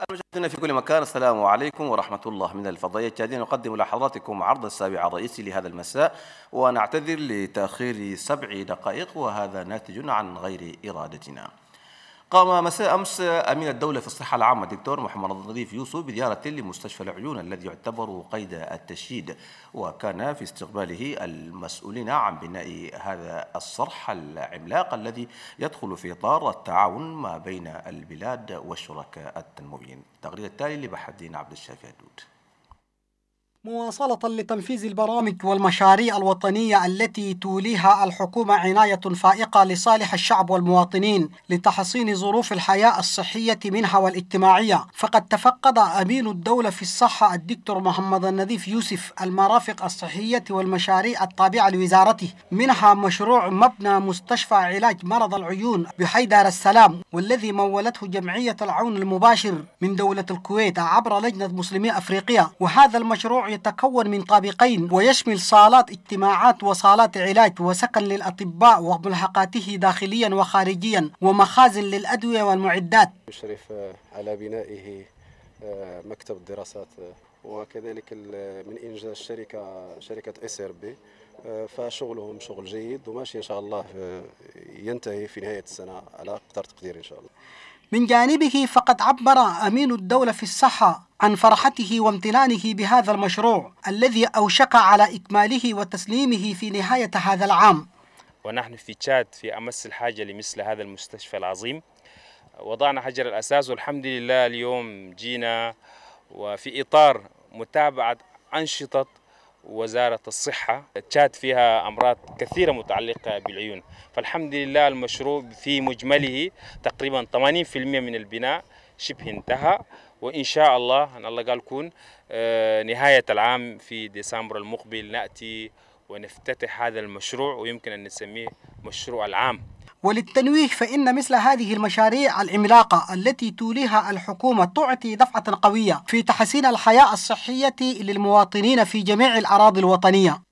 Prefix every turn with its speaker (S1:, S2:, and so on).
S1: المشاهدين في كل مكان السلام عليكم ورحمة الله من الفضائية التالية نقدم لحضراتكم عرض السابع الرئيسي لهذا المساء ونعتذر لتأخير سبع دقائق وهذا ناتج عن غير إرادتنا قام مساء أمس أمين الدولة في الصحة العامة دكتور محمد الظريف يوسف بزيارة لمستشفى العيون الذي يعتبر قيد التشييد وكان في استقباله المسؤولين عن بناء هذا الصرح العملاق الذي يدخل في إطار التعاون ما بين البلاد والشركاء التنمويين التقرير التالي الدين عبد الشافي الدود.
S2: مواصلة لتنفيذ البرامج والمشاريع الوطنية التي توليها الحكومة عناية فائقة لصالح الشعب والمواطنين لتحصين ظروف الحياة الصحية منها والاجتماعية فقد تفقد أمين الدولة في الصحة الدكتور محمد النظيف يوسف المرافق الصحية والمشاريع التابعة لوزارته منها مشروع مبنى مستشفى علاج مرض العيون بحيدر السلام والذي مولته جمعية العون المباشر من دولة الكويت عبر لجنة مسلمي أفريقيا وهذا المشروع يتكون من طابقين ويشمل صالات اجتماعات وصالات علاج وسكن للأطباء وملحقاته داخليا وخارجيا ومخازن للأدوية والمعدات
S3: يشرف آه، على بنائه آه، مكتب الدراسات آه، وكذلك من إنجاز الشركة شركة اس ار بي فشغلهم شغل جيد وماشي إن شاء الله ينتهي في نهاية السنة على أقدر تقدير إن شاء الله
S2: من جانبه فقد عبر أمين الدولة في الصحة عن فرحته وامتنانه بهذا المشروع الذي أوشك على إكماله وتسليمه في نهاية هذا العام
S4: ونحن في تشاد في أمس الحاجة لمثل هذا المستشفى العظيم وضعنا حجر الأساس والحمد لله اليوم جينا وفي إطار متابعة أنشطة وزارة الصحة تشاد فيها أمراض كثيرة متعلقة بالعيون فالحمد لله المشروع في مجمله تقريبا 80% من البناء شبه انتهى وإن شاء الله أن الله قال كون آه، نهاية العام في ديسمبر المقبل نأتي ونفتتح هذا المشروع ويمكن أن نسميه مشروع العام
S2: وللتنويه فإن مثل هذه المشاريع العملاقة التي توليها الحكومة تعطي دفعة قوية في تحسين الحياة الصحية للمواطنين في جميع الأراضي الوطنية